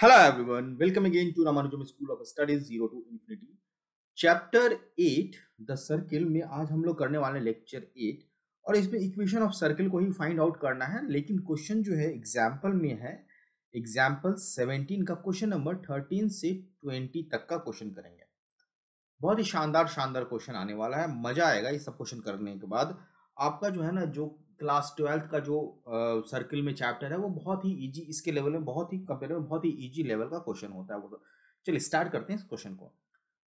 Hello everyone, welcome again to Ramanujam School of Studies 0 to Infinity. Chapter 8 the circle में आज हम लोग करने वाले लेक्चर 8 और इसमें इक्वेशन ऑफ सर्किल को ही फाइंड आउट करना है लेकिन क्वेश्चन जो है एग्जाम्पल में है एग्जाम्पल 17 का क्वेश्चन नंबर 13 से 20 तक का क्वेश्चन करेंगे बहुत ही शानदार शानदार क्वेश्चन आने वाला है मजा आएगा ये सब क्वेश्चन करने के बाद आपका जो है ना जो क्लास ट्वेल्थ का जो सर्किल uh, में चैप्टर है वो बहुत ही इजी इसके लेवल में बहुत ही कंपेरेबल बहुत ही इजी लेवल का क्वेश्चन होता है वो तो। चलिए स्टार्ट करते हैं इस क्वेश्चन को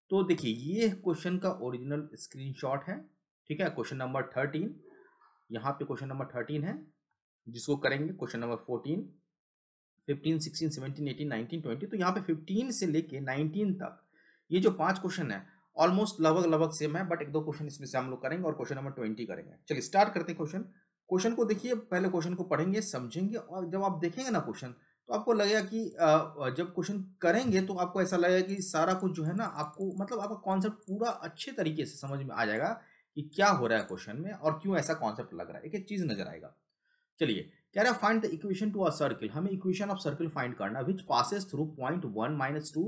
तो देखिए ये क्वेश्चन का ओरिजिनल स्क्रीनशॉट है ठीक है क्वेश्चन नंबर थर्टीन यहाँ पे क्वेश्चन नंबर थर्टीन है जिसको करेंगे question number fourteen fifteen sixteen seventeen eighteen nineteen twenty तो यहाँ पे फिफ्टीन से लेके नाइनटीन तक ये जो पांच क्वेश्चन है ऑलमोस्ट लगभग लगभग सेम है बट एक दो क्वेश्चन इसमें से हम लोग करेंगे और क्वेश्चन नंबर ट्वेंटी करेंगे चलिए स्टार्ट करते हैं क्वेश्चन क्वेश्चन को देखिए पहले क्वेश्चन को पढ़ेंगे समझेंगे और जब आप देखेंगे ना क्वेश्चन तो आपको लगेगा कि जब क्वेश्चन करेंगे तो आपको ऐसा लगेगा कि सारा कुछ जो है ना आपको मतलब आपका कॉन्सेप्ट पूरा अच्छे तरीके से समझ में आ जाएगा कि क्या हो रहा है क्वेश्चन में और क्यों ऐसा कॉन्सेप्ट लग रहा है एक एक चीज़ नजर आएगा चलिए कह रहा है find the equation to a circle हमें इक्वेशन ऑफ सर्किल फाइंड करना which passes through point one minus two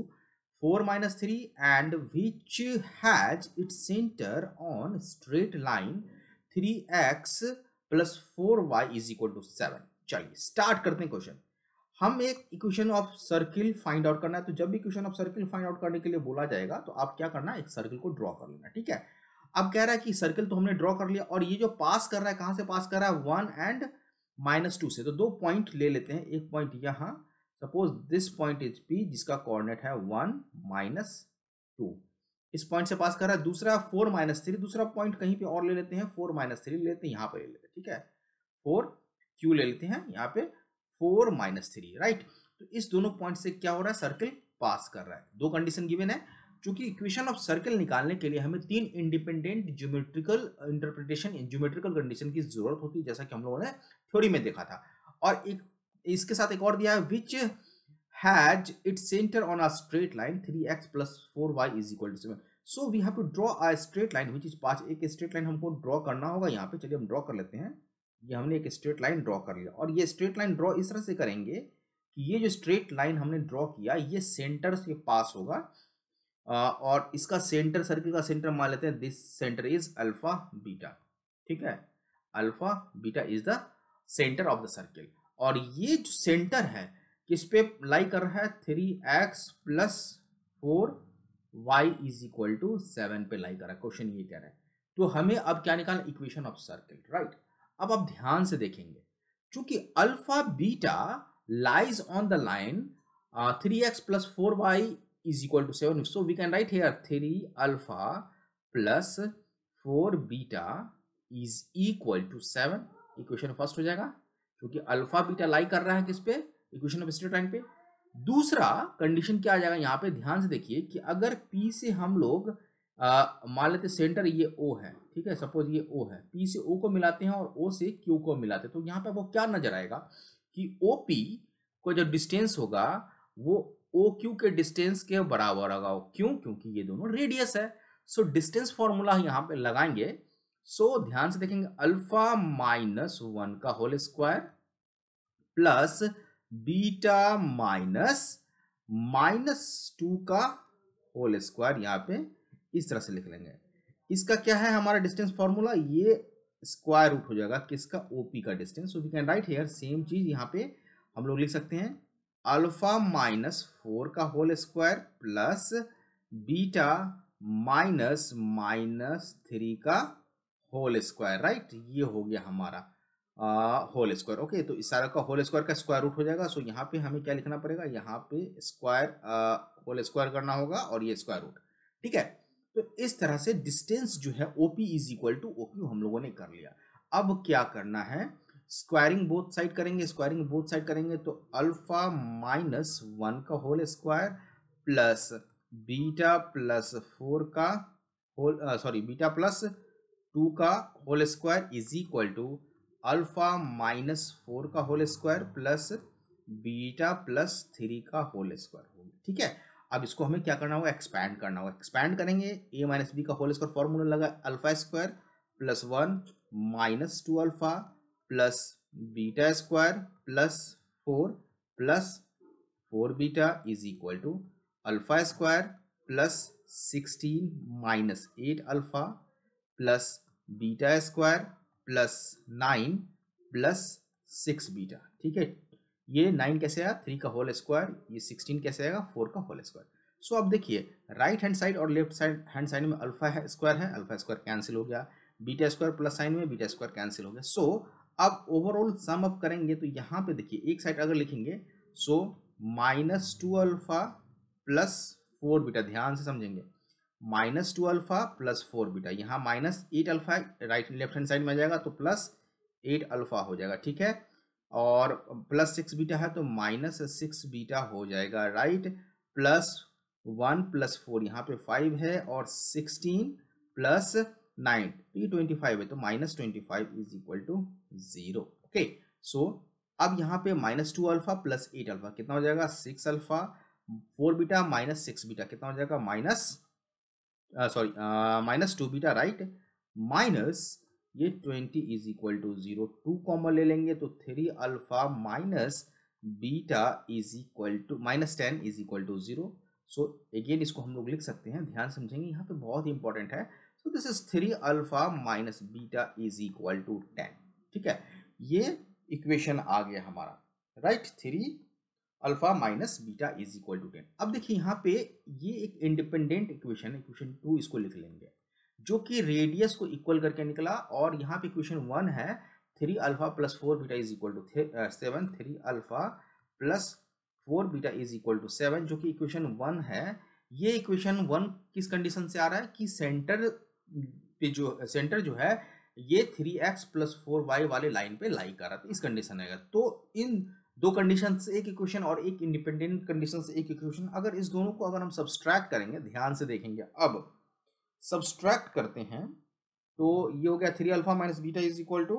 four minus three and which has its centre on straight line three x plus four y is equal to seven चलिए start करते हैं question हम एक equation of circle find out करना है तो जब equation of circle find out करने के लिए बोला जाएगा तो आप क्या करना है एक सर्किल को ड्रॉ कर लेना ठीक है अब कह रहा है कि सर्किल तो हमने ड्रॉ कर लिया और ये जो पास कर रहा है कहाँ से पास कर रहा है वन एंड माइनस टू से तो दो पॉइंट ले लेते हैं एक पॉइंट यहाँ suppose this point is P जिसका कॉर्डिनेट है वन माइनस टू इस पॉइंट से पास कर रहा है दूसरा फोर माइनस थ्री दूसरा पॉइंट कहीं पे और ले लेते हैं फोर माइनस थ्री लेते हैं यहाँ पे ले लेते हैं ठीक है फोर क्यू ले लेते हैं यहाँ पे फोर माइनस थ्री राइट तो इस दोनों पॉइंट से क्या हो रहा है सर्कल पास कर रहा है दो कंडीशन गिवन है चूंकि इक्वेशन ऑफ सर्कल निकालने के लिए हमें तीन independent geometrical interpretation geometrical condition की जरूरत होती है जैसा कि हम लोगों ने थ्योरी में देखा था और एक इसके साथ एक और दिया है which has it centre on a straight line three x plus four y is equal to seven so we have to draw a straight line which is पाँच एक स्ट्रेट लाइन हमको ड्रॉ करना होगा यहाँ पे चलिए हम ड्रॉ कर लेते हैं ये हमने एक स्ट्रेट लाइन ड्रॉ कर लिया और ये स्ट्रेट लाइन ड्रॉ इस तरह से करेंगे कि ये जो स्ट्रेट लाइन हमने ड्रॉ किया ये सेंटर के पास होगा और इसका सेंटर सर्किल का सेंटर मान लेते हैं this centre is alpha beta ठीक है alpha beta is the centre of the circle और ये जो सेंटर है किस पे लाई कर रहा है three x plus four y is equal to seven पे लाई कर रहा है क्वेश्चन ये कह रहा है तो हमें अब क्या निकालना इक्वेशन ऑफ सर्किल राइट अब आप ध्यान से देखेंगे चूंकि alpha beta lies on the line three x plus four y is equal to seven so we can write here three alpha plus four beta is equal to seven equation first हो जाएगा क्योंकि alpha beta लाई कर रहा है किस पे equation of straight line पे दूसरा कंडीशन क्या आ जाएगा यहाँ पे ध्यान से देखिए कि अगर P से हम लोग मान लेते सेंटर ये O है ठीक है सपोज ये O है P से O को मिलाते हैं और O से Q को मिलाते हैं तो यहाँ पे आपको क्या नजर आएगा कि ओ पी का जो डिस्टेंस होगा वो ओ क्यू के डिस्टेंस के बराबर होगा क्यों क्योंकि ये दोनों रेडियस है सो डिस्टेंस फॉर्मूला यहाँ पे लगाएंगे सो so, ध्यान से देखेंगे अल्फा माइनस वन का whole square plus beta minus minus two का होल स्क्वायर यहाँ पे इस तरह से लिख लेंगे इसका क्या है हमारा डिस्टेंस फॉर्मूला ये स्क्वायर रूट हो जाएगा किसका ओपी का distance we can write here same चीज यहाँ पे हम लोग लिख सकते हैं अल्फा माइनस फोर का whole square plus beta minus minus three का होल स्क्वायर राइट ये हो गया हमारा होल स्क्वायर ओके तो इस सारा का होल स्क्वायर का स्क्वायर रूट हो जाएगा सो यहाँ पे हमें क्या लिखना पड़ेगा यहाँ पे स्क्वायर होल स्क्वायर करना होगा और ये स्क्वायर रूट ठीक है तो इस तरह से डिस्टेंस जो है O P is equal to O P हम लोगों ने कर लिया अब क्या करना है स्क्वायरिंग बोथ साइड करेंगे स्क्वायरिंग बोथ साइड करेंगे तो अल्फा माइनस वन का whole square plus beta plus four का whole sorry beta plus two का whole square is equal to alpha minus four का whole square plus beta plus three का whole square होगा ठीक है अब इसको हमें क्या करना होगा एक्सपैंड करना होगा एक्सपैंड करेंगे ए माइनस बी का होल स्क्वायर फॉर्मूला लगा alpha square plus one minus two alpha plus beta square plus four plus four beta is equal to alpha square plus sixteen minus eight alpha plus beta square plus nine plus six beta ठीक है ये nine कैसे आया three का whole square ये sixteen कैसे आएगा four का होल स्क्वायर सो अब देखिए राइट हैंड साइड और लेफ्ट साइड हैंड साइड में अल्फा है स्क्वायर है अल्फा स्क्वायर कैंसिल हो गया बीटा स्क्वायर प्लस साइन में बीटा स्क्वायर कैंसिल हो गया सो so, अब ओवरऑल सम अप करेंगे तो यहाँ पे देखिए एक साइड अगर लिखेंगे so minus two alpha plus four beta ध्यान से समझेंगे minus two alpha plus four beta यहाँ minus eight alpha right left hand side में आ जाएगा तो प्लस एट अल्फा हो जाएगा ठीक है और प्लस सिक्स बीटा है तो माइनस सिक्स बीटा हो जाएगा right plus one plus four यहाँ पे फाइव है और सिक्सटीन प्लस नाइन तो ये ट्वेंटी फाइव है तो minus twenty five is equal to zero okay so अब यहाँ पे minus two alpha plus eight alpha कितना हो जाएगा six alpha four beta minus six beta कितना हो जाएगा minus sorry minus two beta right minus ये twenty is equal to zero two common ले लेंगे तो three alpha minus beta is equal to minus ten is equal to zero so again इसको हम लोग लिख सकते हैं ध्यान समझेंगे यहाँ पे बहुत ही इंपॉर्टेंट है so this is three alpha minus beta is equal to ten ठीक है ये इक्वेशन आ गया हमारा right three alpha minus beta is equal to ten अब देखिए यहाँ पे ये एक इंडिपेंडेंट इक्वेशन इक्वेशन टू इसको लिख लेंगे जो कि रेडियस को इक्वल करके निकला और यहाँ पे इक्वेशन वन है three alpha plus four beta is equal to seven three alpha plus four beta is equal to seven जो कि इक्वेशन वन है ये इक्वेशन वन किस कंडीशन से आ रहा है कि सेंटर पे जो सेंटर जो है ये three x plus four y वाले लाइन पे लाई कर रहा था इस कंडीशन आएगा तो इन दो कंडीशन से एक इक्वेशन और एक इंडिपेंडेंट कंडीशन से एक इक्वेशन अगर इस दोनों को अगर हम सब्सट्रैक्ट करेंगे ध्यान से देखेंगे अब सब्सट्रैक्ट करते हैं तो ये हो गया three alpha minus beta is equal to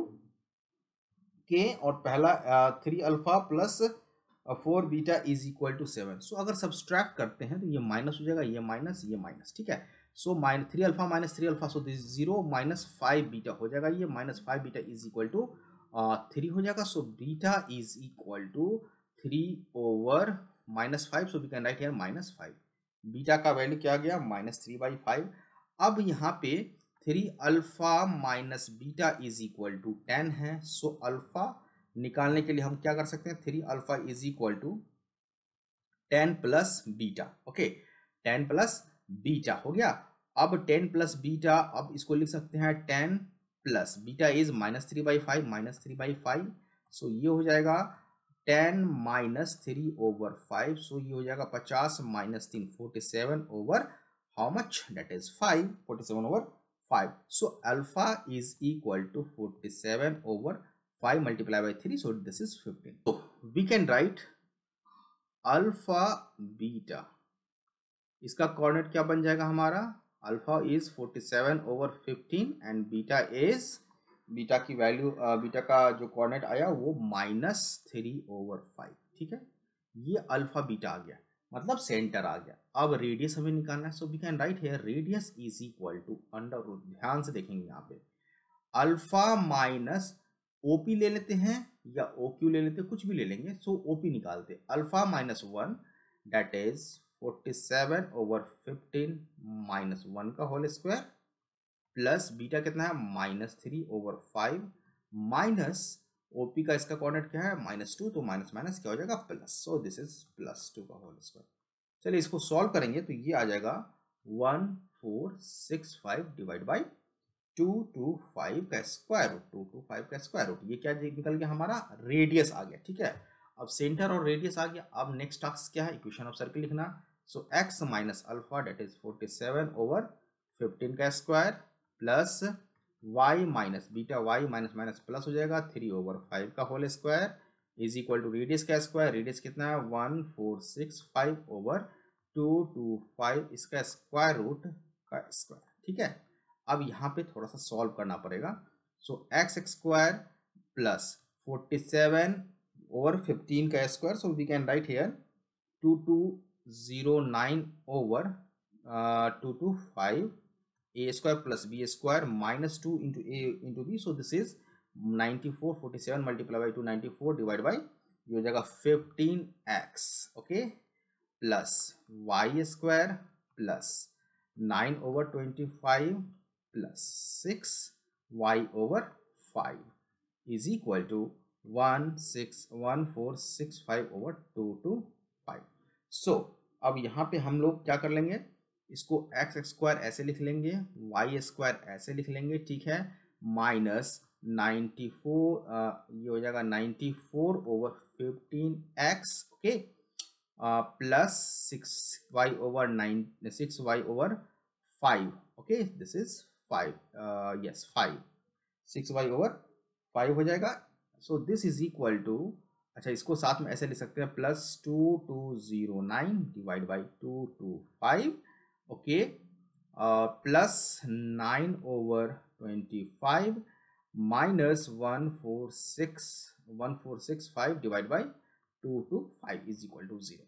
के और पहला three alpha plus four beta is equal to seven so अगर सब्सट्रैक्ट करते हैं तो ये माइनस हो जाएगा ये माइनस ये माइनस ठीक है so minus three alpha minus three alpha so this zero minus five beta हो जाएगा ये minus five beta is equal to three uh, हो जाएगा so beta is equal to three over minus five so we can write here minus five beta का value क्या गया minus three by five अब यहाँ पे three alpha minus beta is equal to ten है so so, alpha निकालने के लिए हम क्या कर सकते हैं three alpha is equal to ten plus beta okay ten plus beta हो गया अब टेन प्लस बीटा अब इसको लिख सकते हैं ten plus beta is minus three by five minus three by five so ये हो जाएगा ten minus three over five so ये हो जाएगा पचास माइनस तीन forty seven over how much that is five forty seven over five so alpha is equal to forty seven over five multiply by three so this is fifteen तो we can write alpha beta इसका coordinate क्या बन जाएगा हमारा alpha is 47 over 15 and beta is beta की value beta का जो coordinate आया वो माइनस थ्री ओवर फाइव ठीक है ये अल्फा बीटा आ गया मतलब सेंटर आ गया अब रेडियस हमें निकालना है so we can write here radius is equal to under root ध्यान से देखेंगे यहाँ पे अल्फा माइनस ओ पी ले लेते हैं या ओ क्यू ले लेते हैं कुछ भी ले लेंगे सो ओ पी निकालते alpha minus one that is forty seven over fifteen minus one का होल स्क्वायर प्लस बीटा कितना है minus three over five minus OP का इसका कोऑर्डिनेट क्या है माइनस टू तो माइनस माइनस क्या हो जाएगा plus so this is plus two का होल स्क्वायर चलिए इसको सॉल्व करेंगे तो ये आ जाएगा one four six five divide by two two five का square root two two five का स्क्वायर रूट ये क्या निकल गया हमारा रेडियस आ गया ठीक है अब सेंटर और रेडियस आ गया अब नेक्स्ट टास्क क्या है इक्वेशन ऑफ सर्किल लिखना so x minus alpha that is forty seven over fifteen का square plus y minus beta y minus minus plus हो जाएगा थ्री ओवर फाइव का whole square is equal to radius का square radius कितना है one four six five over two two five इसका square root का square ठीक है अब यहाँ पे थोड़ा सा सॉल्व करना पड़ेगा so x square plus forty seven over fifteen का square so we can write here two two zero nine over uh, two to five a square plus b square minus two into a into b. So this is ninety four forty seven multiplied by two ninety four divided by your jaga fifteen x. Okay, plus y square plus nine over twenty five plus six y over five is equal to one six one four six five over two two so so, अब यहाँ पे हम लोग क्या कर लेंगे इसको x square ऐसे लिख लेंगे वाई स्क्वायर ऐसे लिख लेंगे ठीक है माइनस नाइन्टी फोर ये हो जाएगा ninety four over fifteen x okay plus six y over nine six y over five okay this is five yes five six y over five हो जाएगा so this is equal to अच्छा इसको साथ में ऐसे लिख सकते हैं plus two two zero nine divide by two two five okay plus nine over twenty five minus one four six one four six five divide by two two five is equal to zero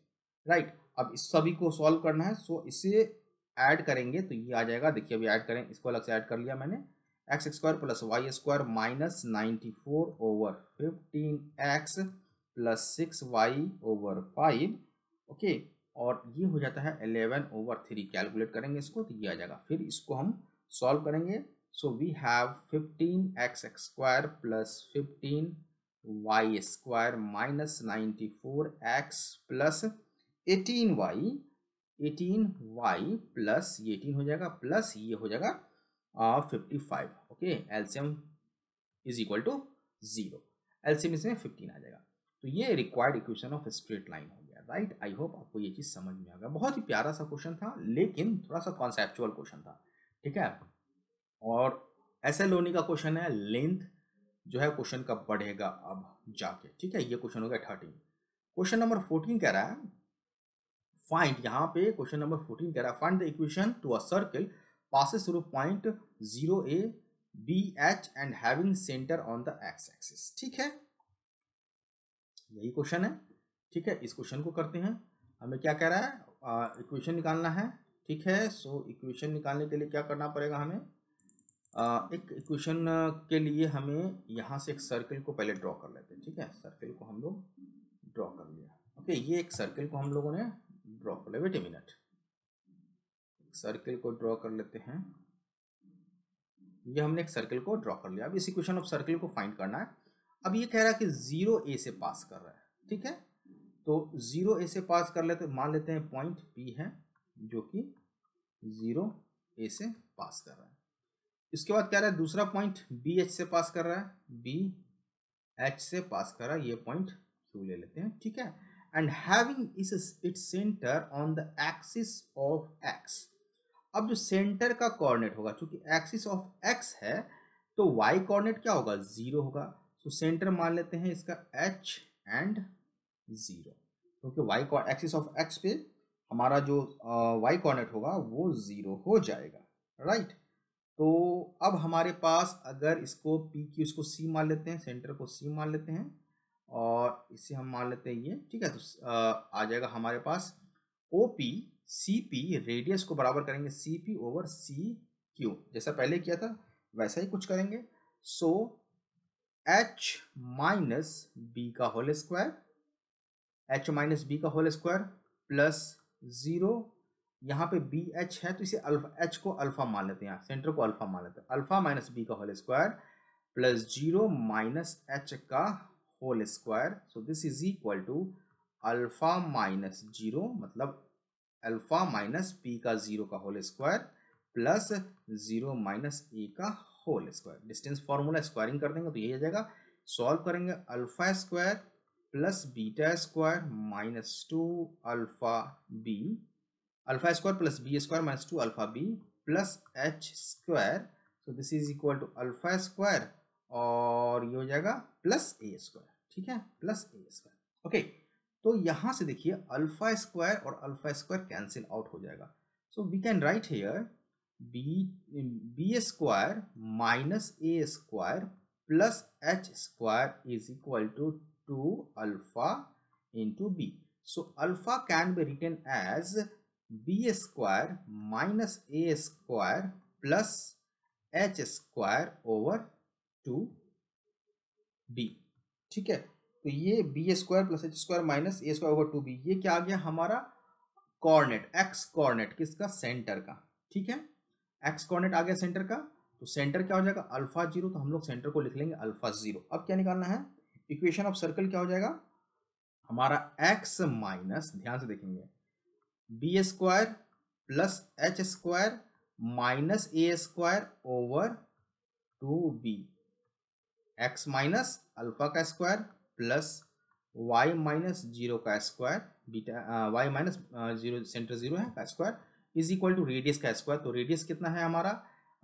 right अब इस सभी को solve करना है सो इसे add करेंगे तो ये आ जाएगा देखिए अभी ऐड करें इसको अलग से ऐड कर लिया मैंने x square plus y square minus ninety four over fifteen x plus six y over five okay और ये हो जाता है एलेवन ओवर थ्री कैलकुलेट करेंगे इसको तो ये आ जाएगा फिर इसको हम सॉल्व करेंगे so we have fifteen x square plus fifteen y square minus ninety four x plus eighteen y eighteen y plus ये एटीन हो जाएगा प्लस ये हो जाएगा फिफ्टी फाइव ओके एल्सियम इज इक्वल टू ज़ीरो एल्सियम इसमें फिफ्टीन आ जाएगा तो ये required equation of straight line हो गया राइट आई होप आपको ये चीज़ समझ में आ गया बहुत ही प्यारा सा क्वेश्चन था लेकिन थोड़ा सा कॉन्सेप्चुअल क्वेश्चन था ठीक है और ऐसे लोनी e का क्वेश्चन है लेंथ जो है क्वेश्चन का बढ़ेगा अब जाके ठीक है ये क्वेश्चन हो गया थर्टीन क्वेश्चन नंबर फोर्टीन कह रहा है फाइंड यहाँ पे क्वेश्चन नंबर फोर्टीन कह रहा है find the equation to a circle passes through point zero a b h and having centre on the x axis ठीक है यही क्वेश्चन है ठीक है इस क्वेश्चन को करते हैं हमें क्या कह रहा है इक्वेशन निकालना है ठीक है सो इक्वेशन निकालने के लिए क्या करना पड़ेगा हमें आ, एक इक्वेशन के लिए हमें यहाँ से एक सर्कल को पहले ड्रॉ कर लेते हैं ठीक है सर्कल को हम लोग ड्रॉ कर लिया ओके ये एक सर्कल को हम लोगों ने ड्रॉ कर लिया वेट ए मिनट सर्कल को ड्रॉ कर लेते हैं ये हमने एक सर्कल को ड्रॉ कर लिया अब इस इक्वेशन ऑफ सर्कल को फाइंड करना है अब ये कह रहा है कि जीरो ए से पास कर रहा है ठीक है तो जीरो ए से पास कर लेते मान लेते हैं पॉइंट पी है जो कि जीरो ए से पास कर रहा है इसके बाद कह रहा है दूसरा पॉइंट बी एच से पास कर रहा है बी एच से पास कर रहा है ये पॉइंट क्यू ले लेते हैं ठीक है एंड हैविंग इस it centre on the axis of x अब जो सेंटर का कोऑर्डिनेट होगा चूंकि एक्सिस ऑफ एक्स है तो वाई कोऑर्डिनेट क्या होगा जीरो होगा सो तो सेंटर मान लेते हैं इसका एच एंड ज़ीरो क्योंकि वाई कॉ एक्सिस ऑफ एक्स पे हमारा जो वाई कॉर्नेट होगा वो ज़ीरो हो जाएगा राइट तो अब हमारे पास अगर इसको पी की उसको सी मान लेते हैं सेंटर को सी मान लेते हैं और इसे हम मान लेते हैं ये ठीक है तो आ, आ जाएगा हमारे पास O P C P radius को बराबर करेंगे C P over C Q जैसा पहले किया था वैसा ही कुछ करेंगे so so, h minus b का whole square h minus b का होल स्क्वायर प्लस ज़ीरो यहाँ पे बी एच है तो इसे अल्फा एच को अल्फा मान लेते हैं यहाँ सेंटर को अल्फा मान लेते हैं अल्फा माइनस बी का whole square plus zero minus h का whole square so this is equal to alpha minus zero मतलब अल्फा माइनस बी का जीरो का whole square plus zero minus a का whole square distance formula squaring कर देंगे तो यही आ जाएगा सॉल्व करेंगे alpha square plus beta square minus two alpha b alpha square plus b square minus two alpha B plus h square so this is equal to alpha square और ये हो जाएगा प्लस ए स्क्वायर ठीक है plus a square okay तो यहां से देखिए अल्फा स्क्वायर और अल्फा स्क्वायर कैंसिल आउट हो जाएगा so we can write here b b square minus a square plus h square is equal to two alpha into b so alpha can be written as b square minus a square plus h square over two b ठीक है तो ये b square plus h square minus a square over two b ये क्या आ गया हमारा coordinate x coordinate किसका सेंटर का ठीक है एक्स कॉर्डिनेट आ गया सेंटर का तो सेंटर क्या हो जाएगा अल्फा जीरो तो हम लोग सेंटर को लिख लेंगे अल्फा जीरो अब क्या निकालना है इक्वेशन ऑफ सर्कल क्या हो जाएगा हमारा एक्स माइनस ध्यान से देखेंगे b square plus h square minus a square over two b x minus alpha का square plus y minus zero का square beta y minus zero centre zero है का square is equal to radius का square तो radius कितना है हमारा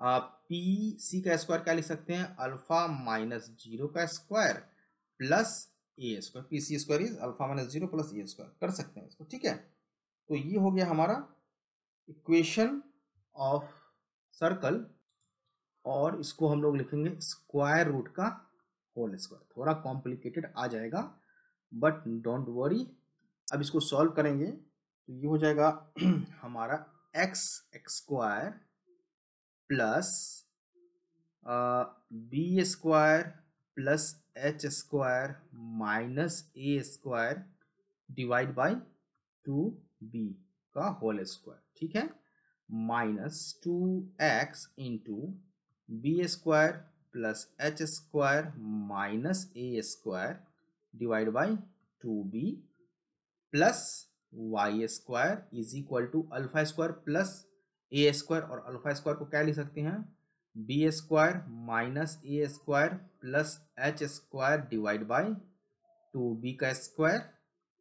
P C का स्क्वायर क्या लिख सकते हैं अल्फा माइनस जीरो का square plus a square p c square is alpha minus zero plus a square कर सकते हैं इसको ठीक है तो ये हो गया हमारा इक्वेशन ऑफ सर्कल और इसको हम लोग लिखेंगे स्क्वायर रूट का होल स्क्वायर थोड़ा कॉम्प्लिकेटेड आ जाएगा बट डोंट वरी अब इसको सॉल्व करेंगे तो ये हो जाएगा हमारा x square plus b square plus h square minus a square divide by two b का होल स्क्वायर ठीक है minus two x into b square plus h square minus a square divide by two b plus y square is equal to alpha square plus a square और alpha square को क्या लिख सकते हैं b square minus a square plus h square divide by to b का square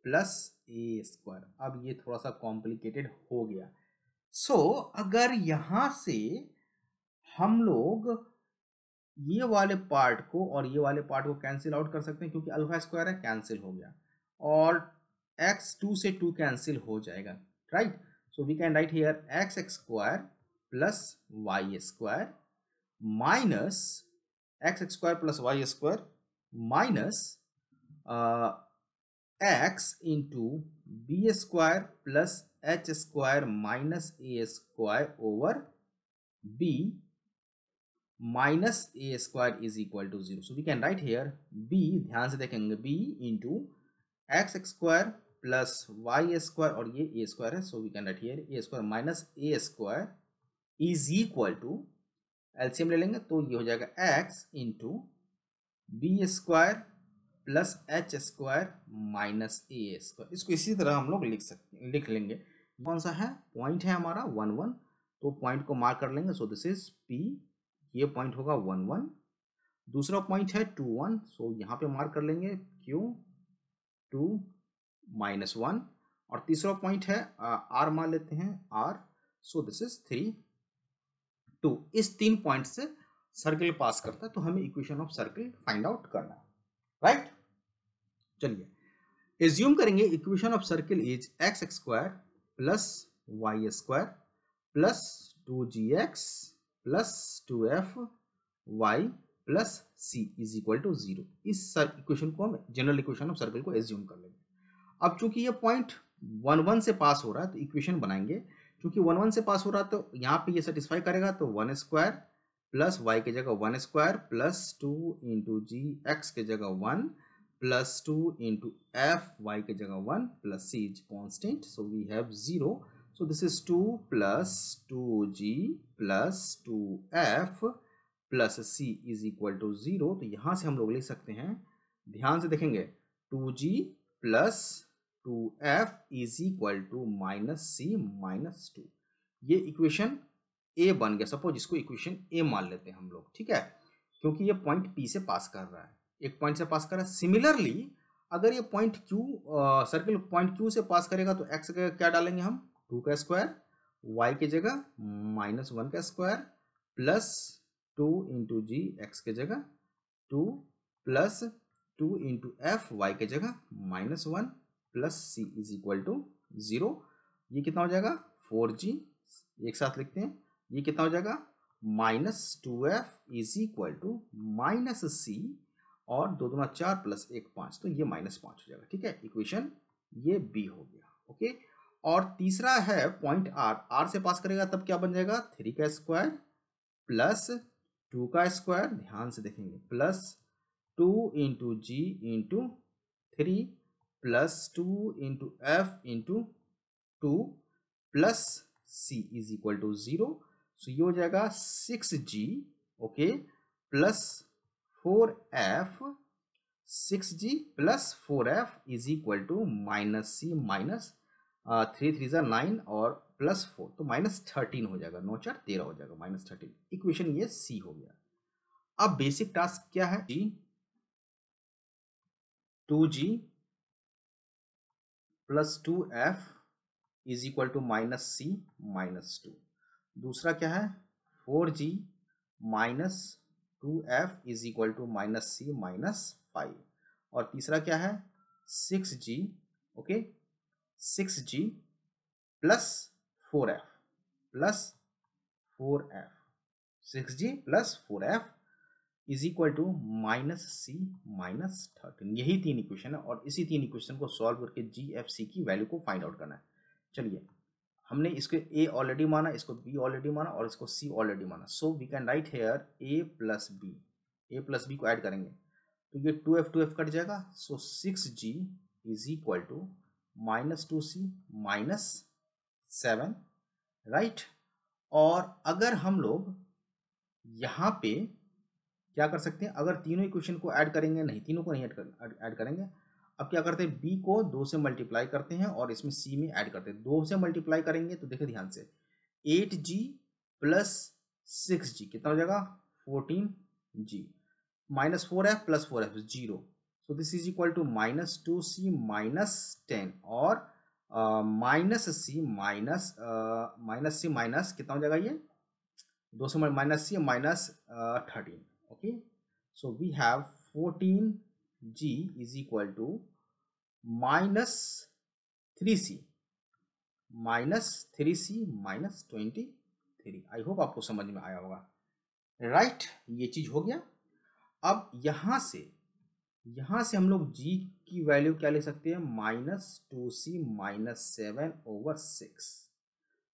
plus a square अब ये थोड़ा सा कॉम्प्लिकेटेड हो गया सो so, अगर यहाँ से हम लोग ये वाले पार्ट को और ये वाले पार्ट को कैंसिल आउट कर सकते हैं क्योंकि अल्फा स्क्वायर है कैंसिल हो गया और एक्स टू से टू कैंसिल हो जाएगा right so we can write here x x square plus y square minus x square plus y square minus x into b square plus h square minus a square over b minus a square is equal to zero so we can write here b ध्यान से देखेंगे b into x square plus y square और ये a square है so we can write here a square minus a square is equal to LCM ले लेंगे तो ये हो जाएगा x into b square plus h square minus a square इसको इसी तरह हम लोग लिख सकते लिख लेंगे कौन सा है पॉइंट है हमारा वन वन तो पॉइंट को मार्क कर लेंगे सो दिस इज पी ये पॉइंट होगा वन वन दूसरा पॉइंट है टू वन सो यहाँ पे मार्क कर लेंगे क्यू टू माइनस वन और तीसरा पॉइंट है आर मान लेते हैं R so this is three two इस तीन पॉइंट से सर्किल पास करता है तो हमें equation of circle find out करना है राइट चलिए एज्यूम करेंगे equation of circle is x square plus y square plus two g x plus two f y plus c is equal to zero इस equation को हम general equation of circle को assume कर लेंगे अब चूंकि ये पॉइंट वन वन से पास हो रहा है तो इक्वेशन बनाएंगे चूंकि वन वन से पास हो रहा है तो यहाँ पे ये सेटिस्फाई करेगा तो वन स्क्वायर प्लस वाई की जगह one square plus two into g x की जगह one plus two into f y की जगह one plus c is constant so we have zero so this is two plus two g plus two f plus c is equal to zero तो यहाँ से हम लोग लिख सकते हैं ध्यान से देखेंगे two g plus two f is equal to minus c minus two ये इक्वेशन ए बन गया सपोज इसको इक्वेशन ए मान लेते हैं हम लोग ठीक है क्योंकि ये पॉइंट पी से पास कर रहा है एक पॉइंट से पास कर रहा है सिमिलरली अगर ये point Q circle point Q से पास करेगा तो एक्स का क्या डालेंगे हम टू का स्क्वायर वाई की जगह माइनस वन का square plus two into g x के जगह two plus two into f y के जगह minus one plus c is equal to zero ये कितना हो जाएगा फोर जी एक साथ लिखते हैं ये कितना हो जाएगा minus two f is equal to minus c और दो दोना चार प्लस एक पाँच तो ये माइनस पाँच हो जाएगा ठीक है इक्वेशन ये बी हो गया ओके और तीसरा है पॉइंट आर आर से पास करेगा तब क्या बन जाएगा थ्री का स्क्वायर प्लस टू का स्क्वायर ध्यान से देखेंगे plus two into g into three plus two into f into two plus c is equal to zero so ये हो जाएगा six g okay plus four f six g plus four f is equal to minus c minus three three जो nine और plus four तो minus thirteen हो जाएगा नौ चार तेरह हो जाएगा माइनस थर्टीन इक्वेशन ये सी हो गया अब बेसिक टास्क क्या है two g plus two f is equal to minus c minus two दूसरा क्या है four g minus two f is equal to minus c minus five और तीसरा क्या है six g okay six g plus four f plus four f six g plus four f is equal to minus c minus thirteen यही तीन equation है और इसी तीन इक्वेशन को सॉल्व करके जी एफ सी की वैल्यू को फाइंड आउट करना है चलिए हमने इसको ए ऑलरेडी माना इसको बी ऑलरेडी माना और इसको सी ऑलरेडी माना so we can write here a plus b a plus b को ऐड करेंगे तो ये two f two f cut जाएगा so six g is equal to minus two c minus seven right और अगर हम लोग यहाँ पे क्या कर सकते हैं अगर तीनों इक्वेशन को ऐड करेंगे नहीं तीनों को नहीं ऐड कर करेंगे अब क्या करते हैं बी को दो से मल्टीप्लाई करते हैं और इसमें सी में ऐड करते हैं दो से मल्टीप्लाई करेंगे तो देखिए ध्यान से eight g plus six g कितना हो जाएगा fourteen g minus four f plus four f zero so this is equal to minus two c minus ten और minus c minus minus c minus कितना हो जाएगा ये दो सौ minus c minus thirteen okay so we have 14g is equal to minus 3c minus three c minus twenty three I hope आपको समझ में आया होगा राइट right, ये चीज़ हो गया अब यहाँ से यहां से हम लोग जी की वैल्यू क्या ले सकते हैं minus two c minus seven over six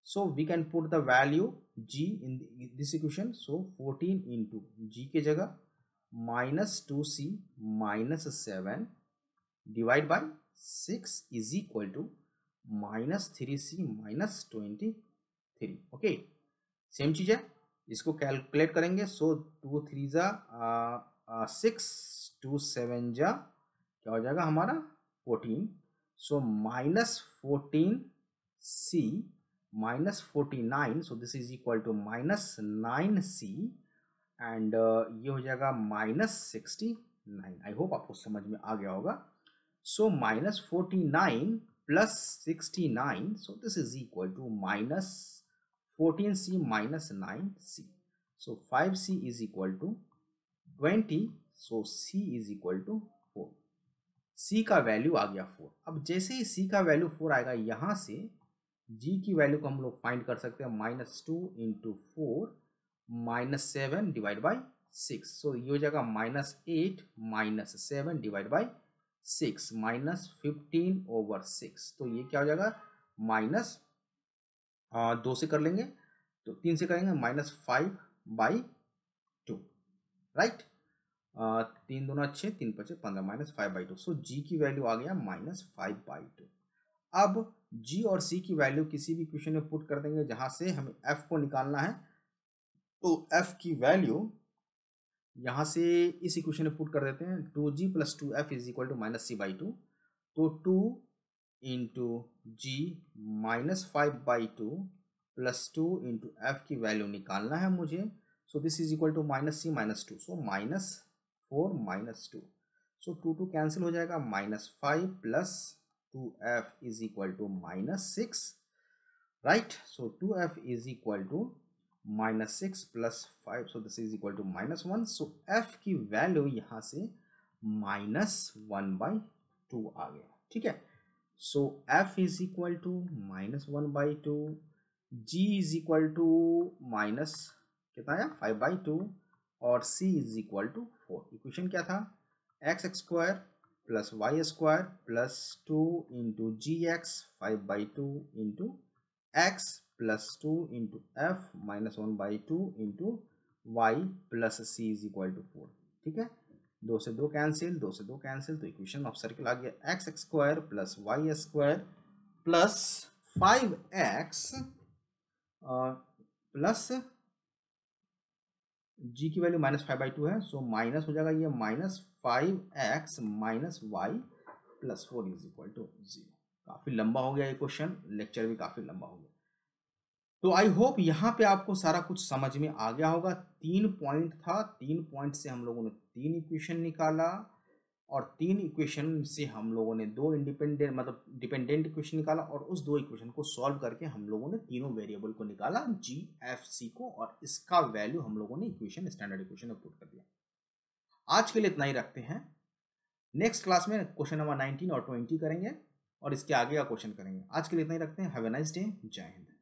so we can put the value g in, the, in this equation so 14 into g के जगह minus two c minus seven divide by six is equal to minus three c minus twenty three okay same चीज़ है इसको calculate करेंगे so two three जा six two seven जा क्या हो जाएगा हमारा fourteen so minus fourteen c minus 49 so this is equal to minus 9c and uh, ये हो जाएगा minus sixty nine I hope आपको समझ में आ गया होगा सो minus forty nine plus sixty nine so this is equal to minus fourteen c minus nine c so five c is equal to twenty so c is equal to four c का value आ गया four अब जैसे ही सी का value four आएगा यहाँ से जी की value को हम लोग फाइंड कर सकते हैं minus two into four minus seven divide by six so ये हो जाएगा minus eight minus seven divide by six minus fifteen over six तो ये क्या हो जाएगा माइनस दो से कर लेंगे तो तीन से करेंगे minus five by two right तीन दोनों अच्छे तीन पचे पंद्रह minus five by two so g की वैल्यू आ गया माइनस फाइव बाई टू अब जी और सी की वैल्यू किसी भी क्वेश्चन में पुट कर देंगे जहाँ से हमें एफ को निकालना है तो एफ की वैल्यू यहाँ से इस इक्वेशन में पुट कर देते हैं two g plus two f is equal to minus c by two तो two into g minus five by two plus two into f की वैल्यू निकालना है मुझे so this is equal to minus c minus two so minus four minus two so two two cancel हो जाएगा minus five plus 2f is equal to minus 6 right so 2f is equal to minus 6 plus 5 so this is equal to minus 1 so f की value यहाँ से minus one by two आ गया ठीक है so f is equal to minus one by two g is equal to minus कितना आया five by two और c is equal to four equation क्या था x square plus y square plus 2 into gx 5 by 2 into x plus 2 into f minus 1 by 2 into y plus c is equal to four ठीक है दो से दो cancel दो से दो कैंसिल तो इक्वेशन ऑफ सर्किल आ गया x square plus y square plus five x plus g की value minus five by two है सो माइनस हो जाएगा ये minus five x minus y plus four is equal to zero काफ़ी लंबा हो गया ये क्वेश्चन लेक्चर भी काफ़ी लंबा हो गया तो आई होप यहाँ पे आपको सारा कुछ समझ में आ गया होगा तीन पॉइंट था तीन पॉइंट से हम लोगों ने तीन इक्वेशन निकाला और तीन इक्वेशन से हम लोगों ने दो इंडिपेंडेंट मतलब डिपेंडेंट इक्वेशन निकाला और उस दो इक्वेशन को सॉल्व करके हम लोगों ने तीनों वेरिएबल को निकाला जी एफ सी को और इसका वैल्यू हम लोगों ने इक्वेशन स्टैंडर्ड इक्वेशन में पुट कर दिया आज के लिए इतना ही रखते हैं नेक्स्ट क्लास में क्वेश्चन नंबर नाइनटीन और ट्वेंटी करेंगे और इसके आगे का क्वेश्चन करेंगे आज के लिए इतना ही रखते हैं हैव नाइस डे जय हिंद